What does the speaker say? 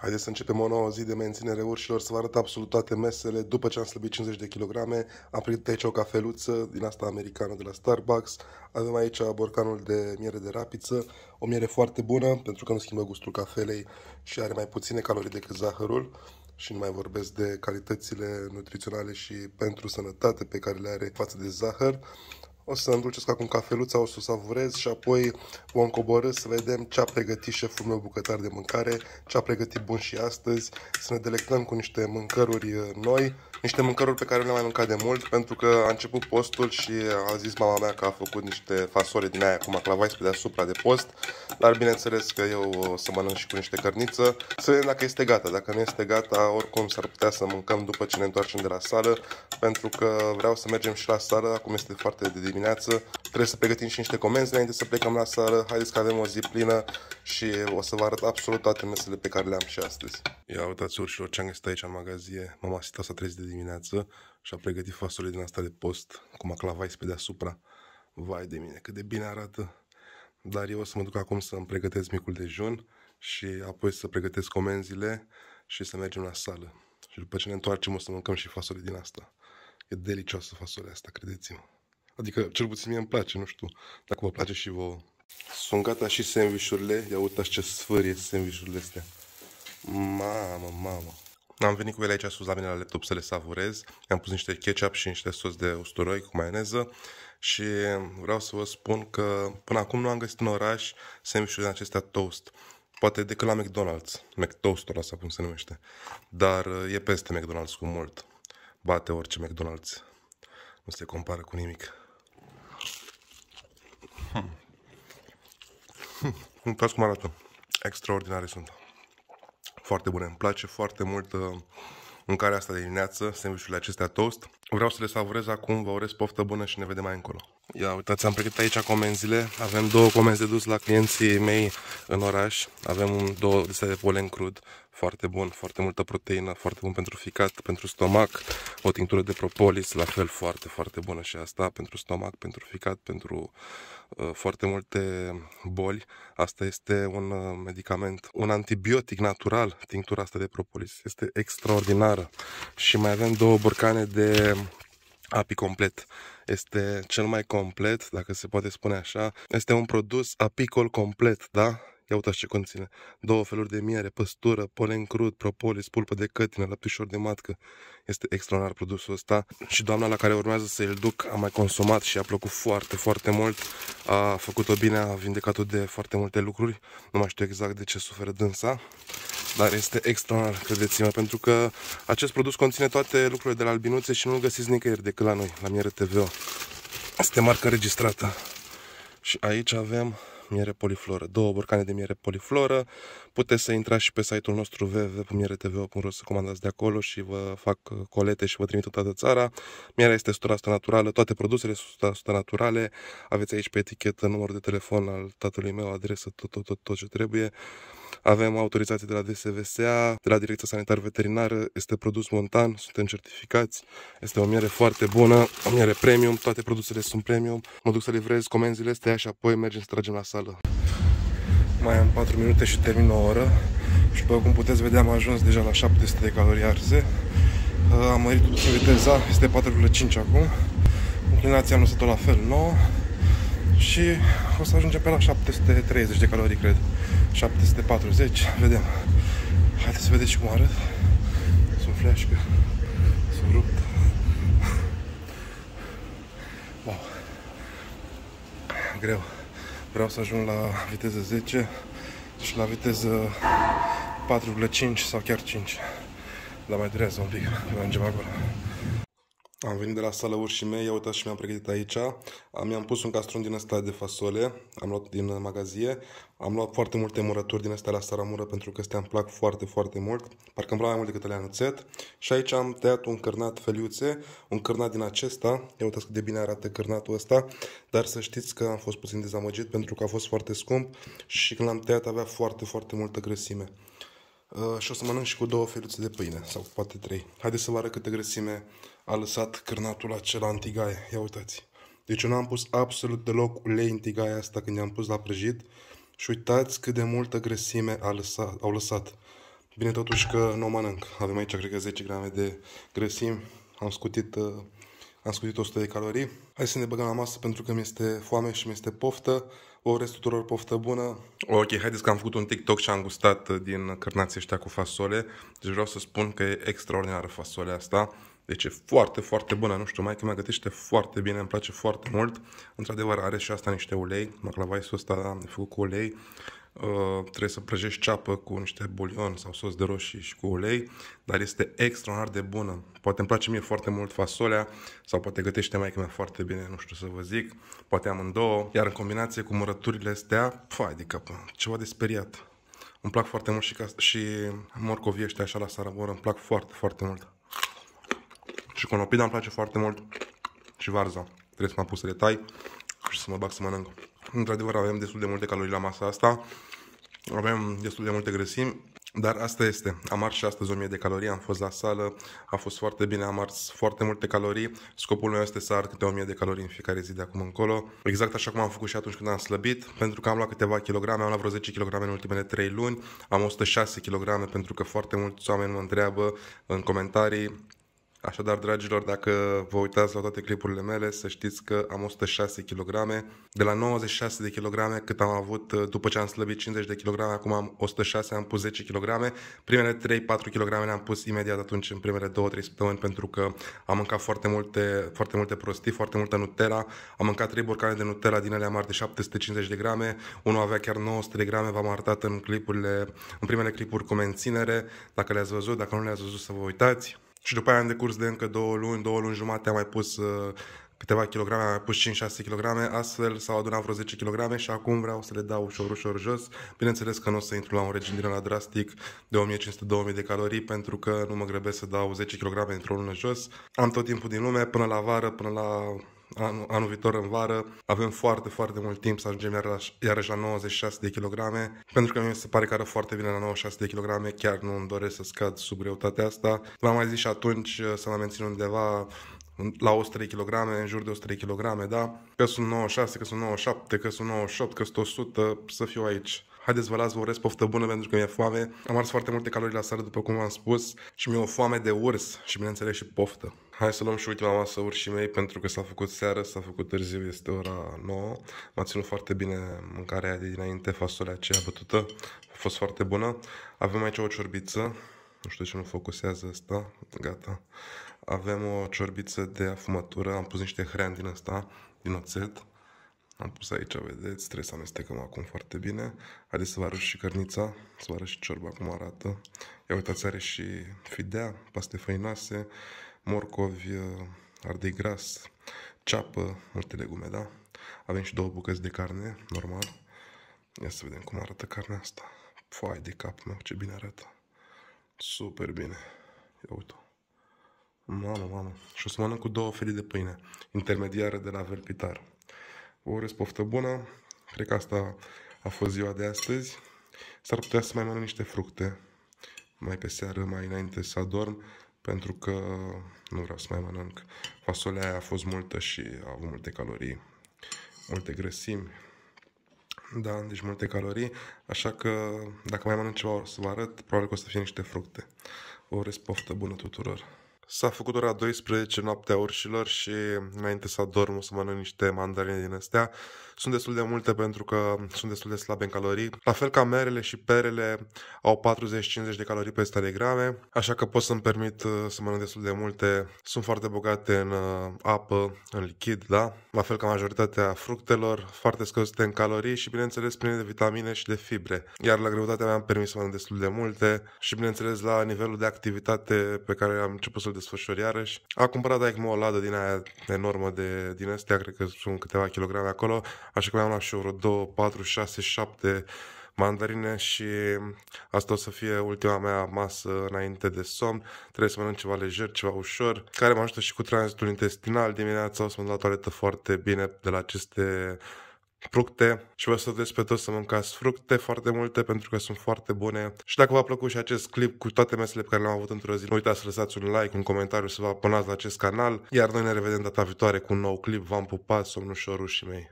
Haideți să începem o nouă zi de menținere urșilor, să vă arăt absolut toate mesele. După ce am slăbit 50 de kilograme, am primit aici o cafeluță din asta americană de la Starbucks. Avem aici borcanul de miere de rapiță, o miere foarte bună pentru că nu schimbă gustul cafelei și are mai puține calorii decât zahărul și nu mai vorbesc de calitățile nutriționale și pentru sănătate pe care le are față de zahăr. O să înduceți ca cu cafeluța, o să o savurez și apoi vom coborâ să vedem ce a pregătit șeful meu bucătar de mâncare, ce a pregătit bun și astăzi, să ne delectăm cu niște mâncăruri uh, noi, niște mâncăruri pe care nu le mai mâncat de mult, pentru că a început postul și a zis mama mea că a făcut niște fasole din aia cu maclavaiți pe deasupra de post, dar bineînțeles că eu o să mănânc și cu niște cărniță. Să vedem dacă este gata, dacă nu este gata, oricum s-ar putea să mâncăm după ce ne întoarcem de la sală, pentru că vreau să mergem și la sală, acum este foarte de dimineață, trebuie să pregătim și niște comenzi înainte să plecăm la sală, haideți că avem o zi plină și o să vă arăt absolut toate mesele pe care le am și astăzi. Ia uitați urșilor ce am găsit aici în magazie. Mama Sita s-a trezit de dimineață și a pregătit fasole din asta de post cu maclavais pe deasupra. Vai de mine, cât de bine arată! Dar eu o să mă duc acum să îmi pregătesc micul dejun și apoi să pregătesc comenzile și să mergem la sală. Și după ce ne întoarcem o să mâncăm și fasole din asta. E delicioasă fasolea asta, credeți-mă. Adică, cel puțin mie îmi place, nu știu dacă vă place și vouă. Sunt gata și sandvișurile. Ia uitați ce sfârie sandvișurile astea. Mamă, mamă. Am venit cu ele aici sus la mine la laptop să le savurez. Am pus niște ketchup și niște sos de usturoi cu maioneză și vreau să vă spun că până acum nu am găsit în oraș sandwich din acestea toast. Poate decât la McDonald's, McToastul ăla cum se numește. Dar e peste McDonald's cu mult. Bate orice McDonald's. Nu se compară cu nimic. Hmm. Hmm. Uitați cum arată. Extraordinare sunt foarte bune. Îmi place foarte mult uh, mâncarea asta de dimineață, sandvișurile acestea toast. Vreau să le savurez acum, vă urez poftă bună și ne vedem mai încolo. Ia uitați, am pregătit aici comenzile. Avem două comenzi de dus la clienții mei în oraș. Avem două liste de polen crud, foarte bun, foarte multă proteină, foarte bun pentru ficat, pentru stomac. O tinctură de propolis, la fel foarte, foarte bună și asta, pentru stomac, pentru ficat, pentru Uh, foarte multe boli. Asta este un uh, medicament, un antibiotic natural, tinctura asta de propolis. Este extraordinară. Și mai avem două borcane de API complet. Este cel mai complet, dacă se poate spune așa. Este un produs apicol complet, da? Ia uitați ce conține. Două feluri de miere, păstură, polen crud, propolis, pulpă de cătină, lăptușor de matcă. Este extraordinar produsul ăsta. Și doamna la care urmează să îl duc a mai consumat și a plăcut foarte, foarte mult. A făcut-o bine, a vindecat-o de foarte multe lucruri. Nu mai știu exact de ce suferă dânsa dar este extraordinar, credeți-mă, pentru că acest produs conține toate lucrurile de la albinuțe și nu-l găsiți nicăieri decât la noi, la Miere TVO. Este marca registrată. Și aici avem miere polifloră, două borcane de miere polifloră. Puteți să intrați și pe site-ul nostru www.mieretv.ro să comandați de acolo și vă fac uh, colete și vă trimit în toată țara. Mierea este 100% naturală, toate produsele sunt 100% naturale. Aveți aici pe etichetă numărul de telefon al tatălui meu, adresă, tot, tot, tot, tot ce trebuie. Avem autorizație de la DSVSA, de la Direcția Sanitar Veterinară, este produs montan, suntem certificați, este o miere foarte bună, o miere premium, toate produsele sunt premium. Mă duc să livrez comenzile astea și apoi mergem să tragem la sală. Mai am 4 minute și termin o oră și după cum puteți vedea am ajuns deja la 700 de calorii arse. Uh, am mărit puțin viteza, este 4,5 acum. Inclinația am lăsat-o la fel 9 și o să ajungem pe la 730 de calorii, cred. 740, vedem. Haideți să vedeți cum arăt. Sunt fleașcă, sunt rupt. Wow. Greu. Vreau să ajung la viteză 10 și la viteză 4,5 sau chiar 5. Dar mai durează un pic, mergem acolo. Am venit de la sală urșime, ia uitați și mi-am pregătit aici. Mi-am pus un castron din ăsta de fasole, am luat din magazie. Am luat foarte multe murături din ăsta la saramură pentru că astea îmi plac foarte, foarte mult. Parcă îmi plac mai mult decât alea nuțet. Și aici am tăiat un cărnat feliuțe, un cărnat din acesta. Ia uitați cât de bine arată cărnatul ăsta. Dar să știți că am fost puțin dezamăgit pentru că a fost foarte scump și când l-am tăiat avea foarte, foarte multă grăsime. Uh, și o să mănânc și cu două feluțe de pâine, sau poate trei. Haideți să vă arăt câtă grăsime a lăsat cârnatul acela în tigaie. Ia uitați. Deci eu n-am pus absolut deloc ulei în tigaia asta când i-am pus la prăjit. Și uitați cât de multă grăsime a lăsat, au lăsat. Bine totuși că nu o mănânc. Avem aici, cred că 10 grame de grăsimi. Am scutit, uh, am scutit 100 de calorii. Hai să ne băgăm la masă pentru că mi-este foame și mi-este poftă. O rest tuturor poftă bună. Ok, haideți că am făcut un TikTok și am gustat din cărnații ăștia cu fasole. Deci vreau să spun că e extraordinară fasolea asta. Deci e foarte, foarte bună. Nu știu, mai că mă gătește foarte bine, îmi place foarte mult. Într-adevăr, are și asta niște ulei. Maclavaisul ăsta am făcut cu ulei. Uh, trebuie să prăjești ceapă cu niște bulion sau sos de roșii și cu ulei, dar este extraordinar de bună. Poate îmi place mie foarte mult fasolea sau poate gătește mai mea foarte bine, nu știu să vă zic, poate amândouă, iar în combinație cu murăturile astea, fai de pă, ceva de speriat. Îmi plac foarte mult și, ca, și morcovii ăștia așa la sarabor, îmi plac foarte, foarte mult. Și conopida îmi place foarte mult și varza. Trebuie să mă pus să le tai și să mă bag să mănânc. Într-adevăr, avem destul de multe calorii la masa asta, avem destul de multe grăsimi, dar asta este. Am ars și astăzi 1000 de calorii, am fost la sală, a fost foarte bine, am ars foarte multe calorii. Scopul meu este să ard câte 1000 de calorii în fiecare zi de acum încolo. Exact așa cum am făcut și atunci când am slăbit, pentru că am luat câteva kilograme, am luat vreo 10 kilograme în ultimele 3 luni, am 106 kilograme pentru că foarte mulți oameni mă întreabă în comentarii Așadar, dragilor, dacă vă uitați la toate clipurile mele, să știți că am 106 kg. De la 96 de kg cât am avut uh, după ce am slăbit 50 de kg, acum am 106, am pus 10 kg. Primele 3-4 kg le-am pus imediat atunci în primele 2-3 săptămâni pentru că am mâncat foarte multe, foarte multe prostii, foarte multă Nutella. Am mâncat 3 borcane de Nutella din alea mari de 750 de grame. Unul avea chiar 900 de grame, v-am arătat în clipurile, în primele clipuri cu menținere. Dacă le-ați văzut, dacă nu le-ați văzut să vă uitați. Și după aia, în decurs de încă două luni, două luni jumate, am mai pus uh, câteva kilograme, am mai pus 5-6 kg, astfel s-au adunat vreo 10 kg și acum vreau să le dau ușor, ușor jos. Bineînțeles că nu o să intru la un regim din la drastic de 1500-2000 de calorii pentru că nu mă grăbesc să dau 10 kg într-o lună jos. Am tot timpul din lume, până la vară, până la anul, anul viitor în vară, avem foarte, foarte mult timp să ajungem la, iarăși la 96 de kilograme, pentru că mi se pare că arăt foarte bine la 96 de kilograme, chiar nu îmi doresc să scad sub greutatea asta. V-am mai zis și atunci uh, să mă mențin undeva la 103 kg, în jur de 103 kg, da? Că sunt 96, că sunt 97, că sunt 98, că sunt 100, să fiu aici. Haideți, vă las, vă urez poftă bună pentru că mi-e foame. Am ars foarte multe calorii la seară, după cum am spus, și mi-e o foame de urs și, bineînțeles, și poftă. Hai să luăm și ultima masă urșii mei pentru că s-a făcut seară, s-a făcut târziu, este ora 9. M-a ținut foarte bine mâncarea de dinainte, fasolea aceea bătută, a fost foarte bună. Avem aici o ciorbiță, nu știu ce nu focusează asta, gata. Avem o ciorbiță de afumătură, am pus niște hrean din asta, din oțet. Am pus aici, vedeți, trebuie să amestecăm acum foarte bine. Haideți să vă arăt și cărnița, să vă arăt și ciorba cum arată. Ia uitați, are și fidea, paste făinoase, morcovi, eh, ardei gras, ceapă, multe legume, da? Avem și două bucăți de carne, normal. Ia să vedem cum arată carnea asta. Foai de cap meu, ce bine arată. Super bine. Ia uite Mamă, mamă. Și o să mănânc cu două felii de pâine, intermediară de la Velpitar vă urez poftă bună. Cred că asta a fost ziua de astăzi. S-ar putea să mai mănânc niște fructe mai pe seară, mai înainte să adorm, pentru că nu vreau să mai mănânc. Fasolea aia a fost multă și a avut multe calorii, multe grăsimi, da, deci multe calorii, așa că dacă mai mănânc ceva o să vă arăt, probabil că o să fie niște fructe. Vă urez poftă bună tuturor! S-a făcut ora 12, noaptea urșilor și înainte să adorm o să mănânc niște mandarine din astea. Sunt destul de multe pentru că sunt destul de slabe în calorii. La fel ca merele și perele au 40-50 de calorii pe 100 de grame, așa că pot să-mi permit uh, să mănânc destul de multe. Sunt foarte bogate în uh, apă, în lichid, da? La fel ca majoritatea fructelor, foarte scăzute în calorii și bineînțeles pline de vitamine și de fibre. Iar la greutatea mea am permis să mănânc destul de multe și bineînțeles la nivelul de activitate pe care am început să-l desfășori iarăși. A cumpărat acum o ladă din aia enormă de, din astea, cred că sunt câteva kilograme acolo, așa că mi-am luat și eu vreo 2, 4, 6, 7 mandarine și asta o să fie ultima mea masă înainte de somn. Trebuie să mănânc ceva lejer, ceva ușor, care mă ajută și cu tranzitul intestinal dimineața. O să mă la toaletă foarte bine de la aceste fructe și vă sfătuiesc pe toți să mâncați fructe foarte multe pentru că sunt foarte bune. Și dacă v-a plăcut și acest clip cu toate mesele pe care le-am avut într-o zi, nu uitați să lăsați un like, un comentariu, să vă abonați la acest canal, iar noi ne revedem data viitoare cu un nou clip. V-am pupat, și mei!